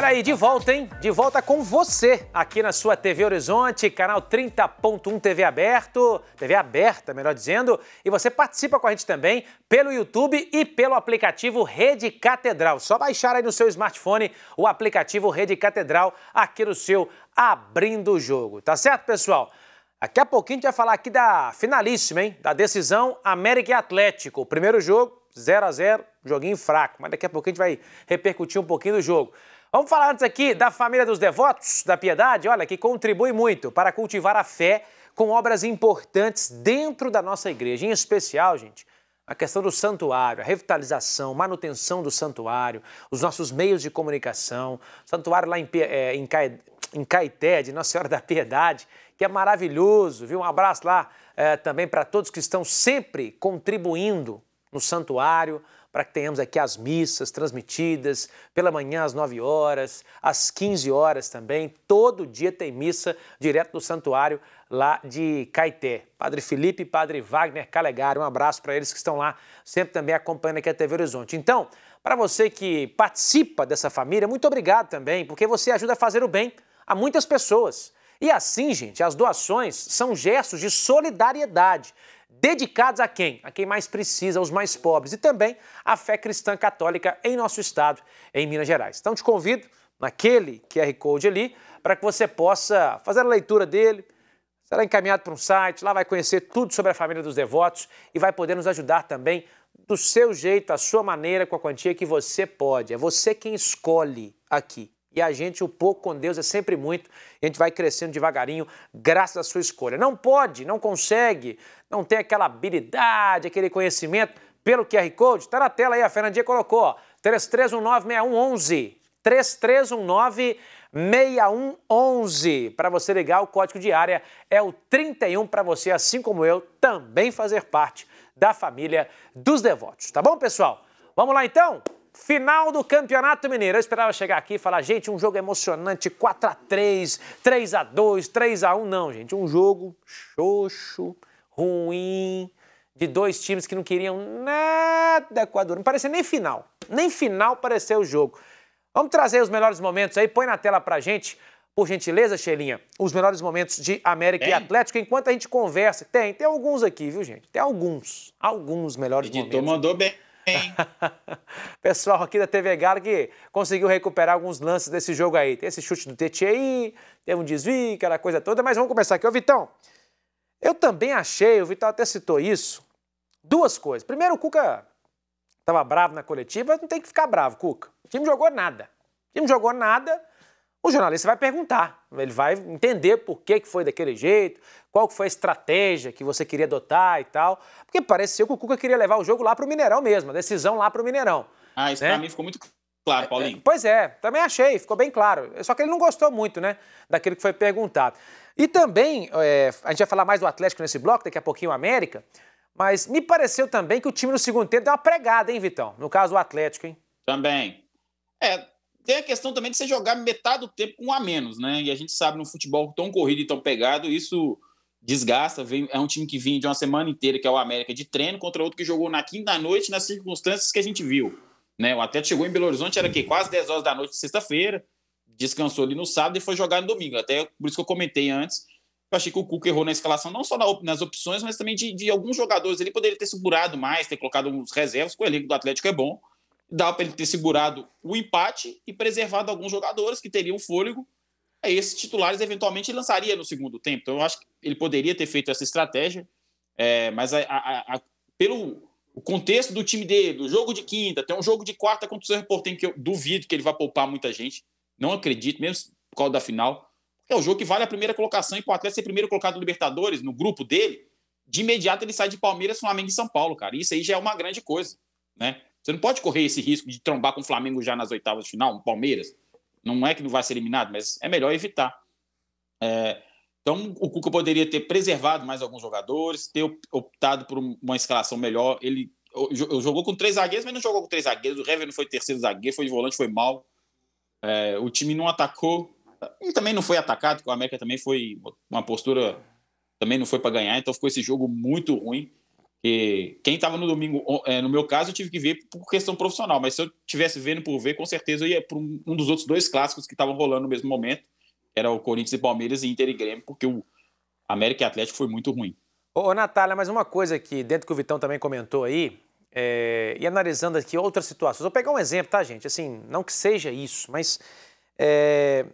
Olha aí, de volta, hein? De volta com você aqui na sua TV Horizonte, canal 30.1 TV aberto, TV aberta, melhor dizendo, e você participa com a gente também pelo YouTube e pelo aplicativo Rede Catedral. Só baixar aí no seu smartphone o aplicativo Rede Catedral aqui no seu Abrindo o Jogo, tá certo, pessoal? Daqui a pouquinho a gente vai falar aqui da finalíssima, hein? Da decisão América e Atlético. Primeiro jogo, 0 a 0 joguinho fraco, mas daqui a pouquinho a gente vai repercutir um pouquinho do jogo. Vamos falar antes aqui da família dos devotos da Piedade, olha, que contribui muito para cultivar a fé com obras importantes dentro da nossa igreja. Em especial, gente, a questão do santuário, a revitalização, manutenção do santuário, os nossos meios de comunicação, santuário lá em, é, em, Ca... em Caeté, de Nossa Senhora da Piedade, que é maravilhoso, viu? Um abraço lá é, também para todos que estão sempre contribuindo no santuário, para que tenhamos aqui as missas transmitidas pela manhã às 9 horas, às 15 horas também. Todo dia tem missa direto do santuário lá de Caeté. Padre Felipe e Padre Wagner Calegari, um abraço para eles que estão lá sempre também acompanhando aqui a TV Horizonte. Então, para você que participa dessa família, muito obrigado também, porque você ajuda a fazer o bem a muitas pessoas. E assim, gente, as doações são gestos de solidariedade dedicados a quem? A quem mais precisa, aos mais pobres, e também a fé cristã católica em nosso estado, em Minas Gerais. Então te convido naquele QR Code ali para que você possa fazer a leitura dele. Será encaminhado para um site, lá vai conhecer tudo sobre a família dos devotos e vai poder nos ajudar também do seu jeito, à sua maneira, com a quantia que você pode. É você quem escolhe aqui. E a gente, o pouco com Deus é sempre muito. A gente vai crescendo devagarinho, graças à sua escolha. Não pode, não consegue, não tem aquela habilidade, aquele conhecimento pelo QR Code. Está na tela aí, a Fernandinha colocou. 3319-6111, 3319-6111. Para você ligar, o código de área é o 31 para você, assim como eu, também fazer parte da família dos devotos. Tá bom, pessoal? Vamos lá então? Final do Campeonato Mineiro. Eu esperava chegar aqui e falar, gente, um jogo emocionante, 4 a 3 3 a 2 3 a 1 Não, gente, um jogo xoxo, ruim, de dois times que não queriam nada com a Duran. Não parecia nem final. Nem final pareceu o jogo. Vamos trazer os melhores momentos aí. Põe na tela pra gente, por gentileza, Xelinha, os melhores momentos de América tem? e Atlético. Enquanto a gente conversa, tem, tem alguns aqui, viu, gente? Tem alguns. Alguns melhores Editor momentos. mandou bem. Pessoal aqui da TV Galo que conseguiu recuperar alguns lances desse jogo aí. Tem esse chute do aí, teve um desvio, aquela coisa toda, mas vamos começar aqui. Ô, Vitão, eu também achei, o Vitão até citou isso, duas coisas. Primeiro, o Cuca estava bravo na coletiva, não tem que ficar bravo, Cuca. O time jogou nada. O time jogou nada, o jornalista vai perguntar, ele vai entender por que, foi daquele jeito, qual foi a estratégia que você queria adotar e tal. Porque pareceu que o Cuca queria levar o jogo lá para o Mineirão mesmo, a decisão lá para o Mineirão. Ah, isso né? para mim ficou muito claro, é, Paulinho. É, pois é, também achei, ficou bem claro. Só que ele não gostou muito, né, daquilo que foi perguntado. E também, é, a gente vai falar mais do Atlético nesse bloco, daqui a pouquinho o América, mas me pareceu também que o time no segundo tempo deu uma pregada, hein, Vitão? No caso, o Atlético, hein? Também. É, tem a questão também de você jogar metade do tempo com um a menos, né? E a gente sabe no futebol tão corrido e tão pegado, isso desgasta. Vem, é um time que vinha de uma semana inteira, que é o América, de treino, contra outro que jogou na quinta noite, nas circunstâncias que a gente viu. Né? O Atlético chegou em Belo Horizonte, era que quase 10 horas da noite, de sexta-feira, descansou ali no sábado e foi jogar no domingo. Até por isso que eu comentei antes. Eu achei que o Cuca errou na escalação, não só nas opções, mas também de, de alguns jogadores. Ele poderia ter segurado mais, ter colocado uns reservas, porque o elenco do Atlético é bom dá para ele ter segurado o empate e preservado alguns jogadores que teriam fôlego. Aí esses titulares eventualmente lançaria no segundo tempo. Então eu acho que ele poderia ter feito essa estratégia, é, mas a, a, a, pelo contexto do time dele, do jogo de quinta, tem um jogo de quarta contra o Cerro Portenho que eu duvido que ele vá poupar muita gente. Não acredito, mesmo por causa da final. É o jogo que vale a primeira colocação e para o Atlético ser primeiro colocado no Libertadores, no grupo dele, de imediato ele sai de Palmeiras, Flamengo e São Paulo, cara. Isso aí já é uma grande coisa, né? Você não pode correr esse risco de trombar com o Flamengo já nas oitavas de final, um Palmeiras. Não é que não vai ser eliminado, mas é melhor evitar. É, então, o Cuca poderia ter preservado mais alguns jogadores, ter optado por uma escalação melhor. Ele jogou com três zagueiros, mas não jogou com três zagueiros. O Hever não foi terceiro zagueiro, foi de volante, foi mal. É, o time não atacou e também não foi atacado, porque o América também foi uma postura, também não foi para ganhar. Então, ficou esse jogo muito ruim. E quem estava no domingo, é, no meu caso, eu tive que ver por questão profissional, mas se eu tivesse vendo por ver, com certeza eu ia para um dos outros dois clássicos que estavam rolando no mesmo momento, era o Corinthians e Palmeiras e Inter e Grêmio, porque o América e Atlético foi muito ruim. Ô, Natália, mais uma coisa que dentro que o Vitão também comentou aí, é, e analisando aqui outras situações, vou pegar um exemplo, tá, gente? Assim, não que seja isso, mas é,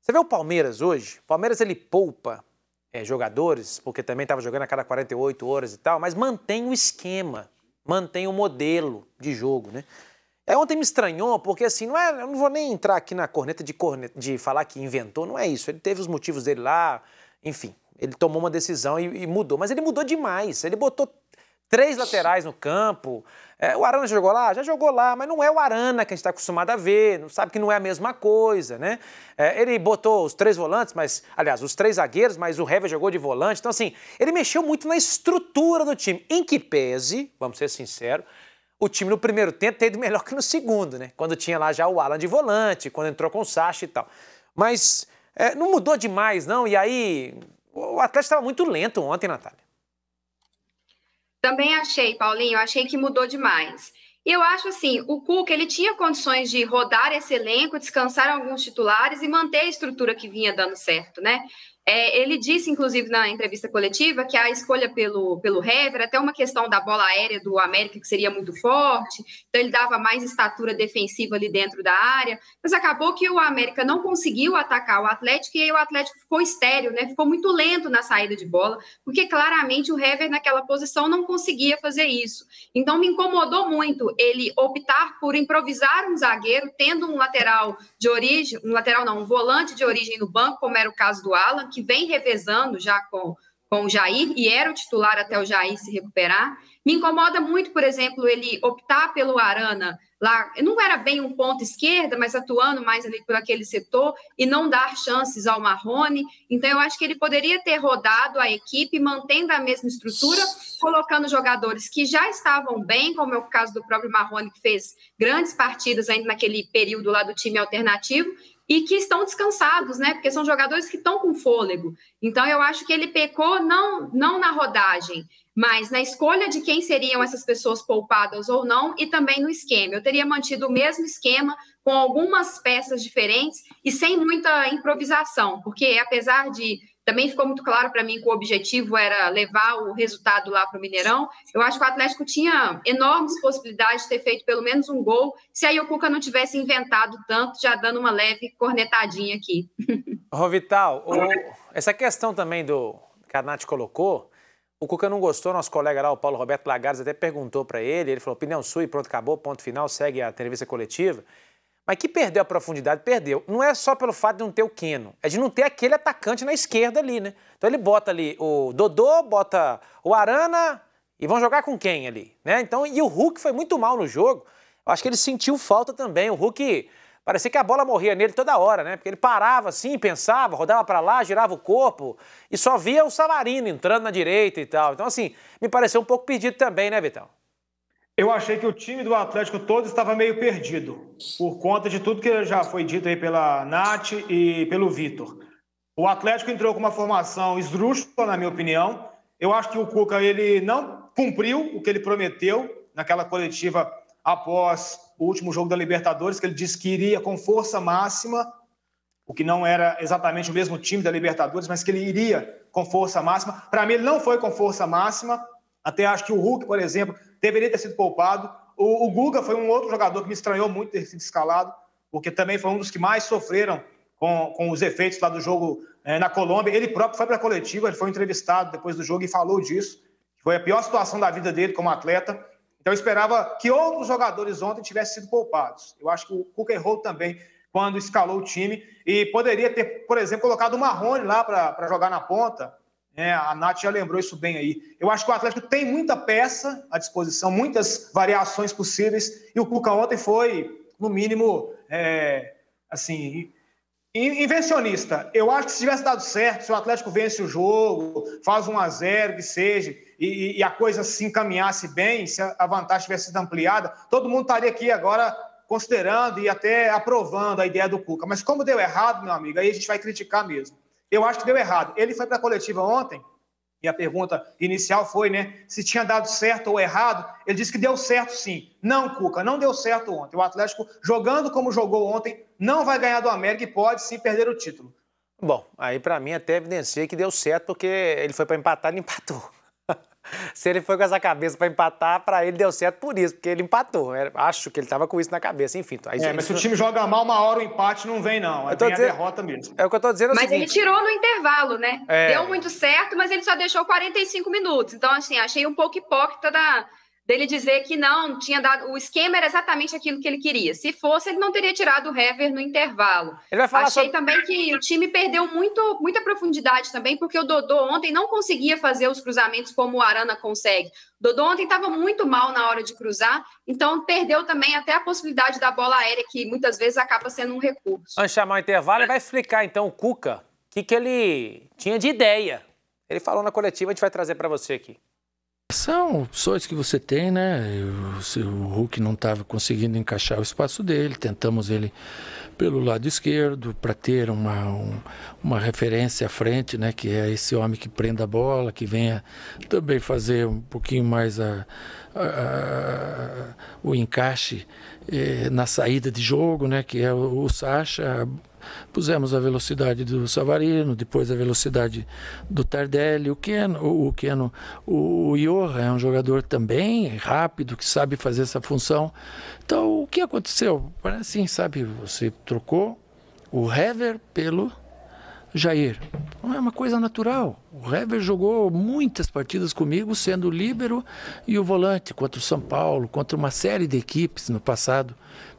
você vê o Palmeiras hoje, o Palmeiras ele poupa é, jogadores, porque também estava jogando a cada 48 horas e tal, mas mantém o esquema, mantém o modelo de jogo, né? É, ontem me estranhou, porque assim, não é, eu não vou nem entrar aqui na corneta de, corneta de falar que inventou, não é isso. Ele teve os motivos dele lá, enfim, ele tomou uma decisão e, e mudou. Mas ele mudou demais. Ele botou três laterais no campo, é, o Arana jogou lá? Já jogou lá, mas não é o Arana que a gente está acostumado a ver, sabe que não é a mesma coisa, né? É, ele botou os três volantes, mas, aliás, os três zagueiros, mas o Hever jogou de volante. Então, assim, ele mexeu muito na estrutura do time, em que pese, vamos ser sinceros, o time no primeiro tempo teve melhor que no segundo, né? Quando tinha lá já o Alan de volante, quando entrou com o Sacha e tal. Mas é, não mudou demais, não. E aí, o Atlético estava muito lento ontem, Natália. Também achei, Paulinho, achei que mudou demais. E eu acho assim, o Cuca ele tinha condições de rodar esse elenco, descansar alguns titulares e manter a estrutura que vinha dando certo, né? É, ele disse, inclusive, na entrevista coletiva, que a escolha pelo, pelo Hever, até uma questão da bola aérea do América, que seria muito forte, então ele dava mais estatura defensiva ali dentro da área, mas acabou que o América não conseguiu atacar o Atlético e aí o Atlético ficou estéreo, né? ficou muito lento na saída de bola, porque claramente o Hever naquela posição não conseguia fazer isso. Então me incomodou muito ele optar por improvisar um zagueiro, tendo um lateral de origem, um lateral não, um volante de origem no banco, como era o caso do Alan, que que vem revezando já com, com o Jair, e era o titular até o Jair se recuperar. Me incomoda muito, por exemplo, ele optar pelo Arana lá, não era bem um ponto esquerda, mas atuando mais ali por aquele setor e não dar chances ao Marrone. Então, eu acho que ele poderia ter rodado a equipe, mantendo a mesma estrutura, colocando jogadores que já estavam bem, como é o caso do próprio Marrone, que fez grandes partidas ainda naquele período lá do time alternativo, e que estão descansados, né? Porque são jogadores que estão com fôlego. Então eu acho que ele pecou não não na rodagem, mas na escolha de quem seriam essas pessoas poupadas ou não e também no esquema. Eu teria mantido o mesmo esquema com algumas peças diferentes e sem muita improvisação, porque apesar de também ficou muito claro para mim que o objetivo era levar o resultado lá para o Mineirão. Eu acho que o Atlético tinha enormes possibilidades de ter feito pelo menos um gol, se aí o Cuca não tivesse inventado tanto, já dando uma leve cornetadinha aqui. Rovital, o, essa questão também do que a Nath colocou, o Cuca não gostou, nosso colega lá, o Paulo Roberto Lagares, até perguntou para ele, ele falou, opinião sua e pronto, acabou, ponto final, segue a entrevista coletiva. Mas que perdeu a profundidade, perdeu. Não é só pelo fato de não ter o Keno, é de não ter aquele atacante na esquerda ali, né? Então ele bota ali o Dodô, bota o Arana e vão jogar com quem ali, né? Então, e o Hulk foi muito mal no jogo. Eu acho que ele sentiu falta também. O Hulk parecia que a bola morria nele toda hora, né? Porque ele parava assim, pensava, rodava para lá, girava o corpo e só via o Savarino entrando na direita e tal. Então, assim, me pareceu um pouco perdido também, né, Vitão? Eu achei que o time do Atlético todo estava meio perdido, por conta de tudo que já foi dito aí pela Nath e pelo Vitor. O Atlético entrou com uma formação esdrúxula, na minha opinião. Eu acho que o Cuca ele não cumpriu o que ele prometeu naquela coletiva após o último jogo da Libertadores, que ele disse que iria com força máxima, o que não era exatamente o mesmo time da Libertadores, mas que ele iria com força máxima. Para mim, ele não foi com força máxima. Até acho que o Hulk, por exemplo, deveria ter sido poupado. O, o Guga foi um outro jogador que me estranhou muito ter sido escalado, porque também foi um dos que mais sofreram com, com os efeitos lá do jogo é, na Colômbia. Ele próprio foi para a coletiva, ele foi entrevistado depois do jogo e falou disso. Foi a pior situação da vida dele como atleta. Então eu esperava que outros jogadores ontem tivessem sido poupados. Eu acho que o Cuca errou também quando escalou o time e poderia ter, por exemplo, colocado o Marrone lá para jogar na ponta, é, a Nath já lembrou isso bem aí. Eu acho que o Atlético tem muita peça à disposição, muitas variações possíveis. E o Cuca ontem foi, no mínimo, é, assim, invencionista. Eu acho que se tivesse dado certo, se o Atlético vence o jogo, faz 1 a 0 que seja, e, e a coisa se encaminhasse bem, se a vantagem tivesse sido ampliada, todo mundo estaria aqui agora considerando e até aprovando a ideia do Cuca. Mas como deu errado, meu amigo, aí a gente vai criticar mesmo. Eu acho que deu errado. Ele foi para a coletiva ontem, e a pergunta inicial foi, né, se tinha dado certo ou errado. Ele disse que deu certo sim. Não, Cuca, não deu certo ontem. O Atlético, jogando como jogou ontem, não vai ganhar do América e pode sim perder o título. Bom, aí para mim é até evidenciei que deu certo, porque ele foi para empatar e empatou. Se ele foi com essa cabeça para empatar, para ele deu certo por isso, porque ele empatou. Acho que ele estava com isso na cabeça, enfim. Então, aí, é, mas se o time joga mal, uma hora o empate não vem, não. É eu tô a derrota mesmo. É o que eu tô dizendo. É mas seguinte. ele tirou no intervalo, né? É. Deu muito certo, mas ele só deixou 45 minutos. Então, assim, achei um pouco hipócrita da, dele dizer que não, tinha dado. O esquema era exatamente aquilo que ele queria. Se fosse, ele não teria tirado o Hever no intervalo. Ele vai falar Achei sobre... também que o time perdeu muito, muita profundidade também, porque o Dodô ontem não conseguia fazer os cruzamentos como o Arana consegue. O Dodô ontem estava muito mal na hora de cruzar, então perdeu também até a possibilidade da bola aérea, que muitas vezes acaba sendo um recurso. Antes de chamar o intervalo, ele vai explicar então o Cuca o que, que ele tinha de ideia. Ele falou na coletiva, a gente vai trazer para você aqui. São opções que você tem, né? O, o Hulk não estava conseguindo encaixar o espaço dele, tentamos ele pelo lado esquerdo para ter uma, um, uma referência à frente, né? Que é esse homem que prenda a bola, que venha também fazer um pouquinho mais a, a, a, o encaixe eh, na saída de jogo, né? Que é o, o Sacha, Pusemos a velocidade do Savarino, depois a velocidade do Tardelli. O Keno, o, o, Keno, o, o é um jogador também rápido, que sabe fazer essa função. Então, o que aconteceu? Parece assim, sabe, você trocou o Hever pelo Jair é uma coisa natural. O Hever jogou muitas partidas comigo, sendo o líbero e o volante, contra o São Paulo, contra uma série de equipes no passado.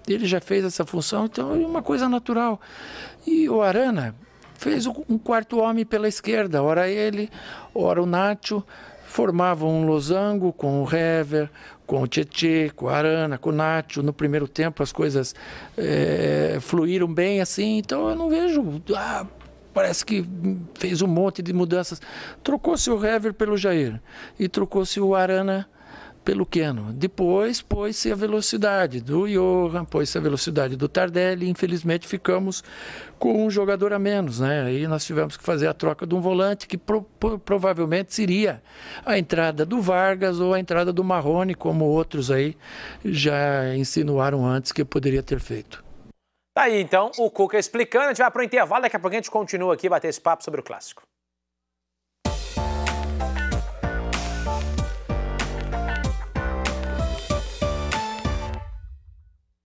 Ele já fez essa função, então é uma coisa natural. E o Arana fez um quarto homem pela esquerda, ora ele, ora o Nacho, formavam um losango com o Hever, com o Tietê, com o Arana, com o Nacho. No primeiro tempo as coisas é, fluíram bem assim, então eu não vejo. Ah, parece que fez um monte de mudanças. Trocou-se o Hever pelo Jair e trocou-se o Arana pelo Keno. Depois pôs-se a velocidade do Johan, pôs-se a velocidade do Tardelli. Infelizmente ficamos com um jogador a menos, né? Aí nós tivemos que fazer a troca de um volante que pro, pro, provavelmente seria a entrada do Vargas ou a entrada do Marrone, como outros aí já insinuaram antes que poderia ter feito. Tá aí então o Cuca explicando. A gente vai para o intervalo, daqui a pouco a gente continua aqui bater esse papo sobre o clássico.